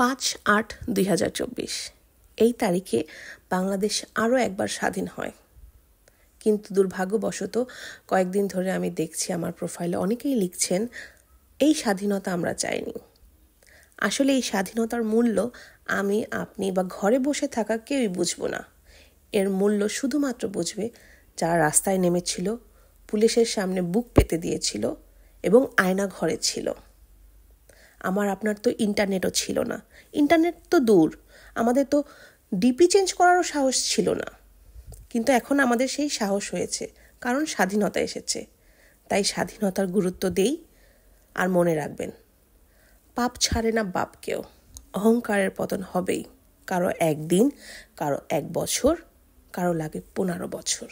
পাঁচ আট দুই এই তারিখে বাংলাদেশ আরও একবার স্বাধীন হয় কিন্তু দুর্ভাগ্যবশত কয়েকদিন ধরে আমি দেখছি আমার প্রোফাইলে অনেকেই লিখছেন এই স্বাধীনতা আমরা চাইনি আসলে এই স্বাধীনতার মূল্য আমি আপনি বা ঘরে বসে থাকা কেউই বুঝব না এর মূল্য শুধুমাত্র বুঝবে যারা রাস্তায় নেমেছিল পুলিশের সামনে বুক পেতে দিয়েছিল এবং আয়না ঘরে ছিল আমার আপনার তো ইন্টারনেটও ছিল না ইন্টারনেট তো দূর আমাদের তো ডিপি চেঞ্জ করারও সাহস ছিল না কিন্তু এখন আমাদের সেই সাহস হয়েছে কারণ স্বাধীনতা এসেছে তাই স্বাধীনতার গুরুত্ব দেই আর মনে রাখবেন পাপ ছাড়ে না বাপকেও অহংকারের পতন হবেই কারো একদিন কারো এক বছর কারো লাগে পনেরো বছর